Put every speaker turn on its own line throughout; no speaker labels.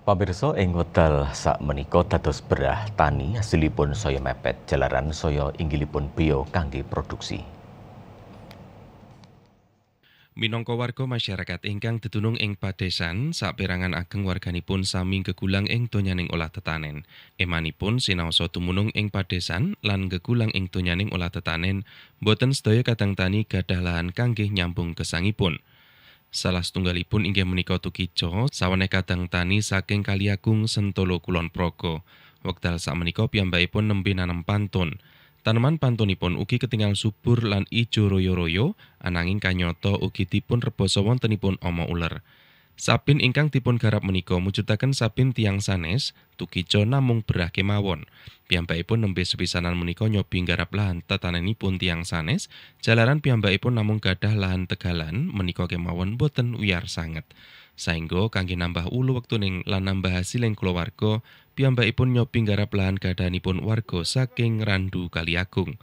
Pemirsa ing wekdal sak menika dados berah tani hasilipun saya mepet jalaran saya inggilipun bio kangge produksi.
Minangka warga masyarakat ingkang dedunung ing padesan, saperangan ageng warganipun sami gegulang ing donyaning olah tetanen. Emanipun sinaosa tumunung ing padesan lan gegulang ing donyaning olah tetanen, boten sedaya kadang tani gadah lahan kangge nyambung gesangipun. Salah setunggalipun inggih menika Tukijo, saweneh kadang tani saking Kaliagung Sentolo Kulon Progo. Wekdal sakmenika piyambakipun nembe nanem pantun. Tanaman pantunipun ugi ketinggal subur lan ijo royo-royo, ananging kanyata ugi dipun rebasa wontenipun ama uler. Sabin ingkang dipun garap menika mujudaken sabin tiang sanes tukijo namung berah kemawon. Piyambakipun nembe sepisanan menika nyobi garap lahan tetanenipun tiang sanes, jalaran piyambakipun namung gadah lahan tegalan menika kemawon boten wiyar sanget. Saengga kangge nambah ulu wektuning lan nambah hasiling kulawarga, piyambakipun nyobi garap lahan gadahanipun warga saking Randu Kaliagung.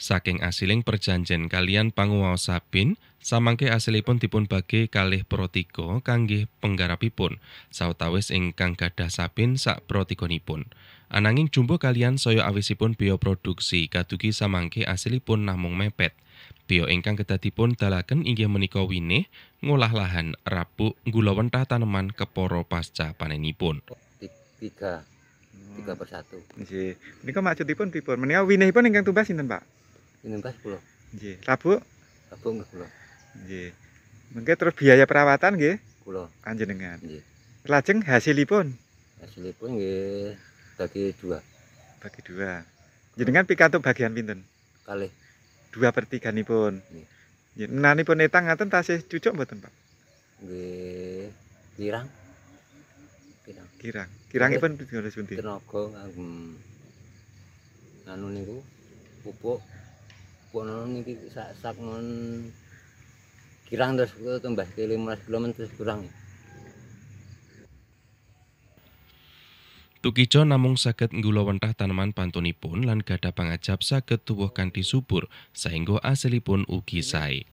Saking asiling perjanjian kalian panguwaosa bin, samangke asilipun dipun bagi kalih protiko kangge penggarapipun, sautawis ingkang gadah sabin sak nipun. Ananging jumbo kalian soyo awisipun bioproduksi. produksi kadugi samangke asilipun namung mepet. Bio ingkang kedadipun dalaken inggih menika winih, ngolah lahan, rapu nggula wentah taneman keporo pasca panenipun.
Tiga, tiga persatu. Nggih. Menika maksudipun pripun? Menika pun ingkang tumbas sinten, Pak?
15 kula. Nggih. Rabu? Rabu nggih kula.
terus biaya perawatan nggih? Kula. Panjenengan. Nggih. Lajeng hasilipun? Hasilipun nggih bagi dua. Bagi dua. Jenengan pikantuk bagian pinten? Kalih. Dua per tiga nih pun. Nani pun etang ngaten tasih cucuk mboten Pak? Nggih. Kirang. Kirang. Kirang. Kirangipun pun pundi? Tenaga nganggo anu niku pupuk kono niki sak sak men kirang terus tambah 15 km terus kurang.
Tukijo namung saged nggula wentah tanaman pantunipun lan gadah pangajab saged tuwuh kanthi subur sehingga asilipun ugi sae.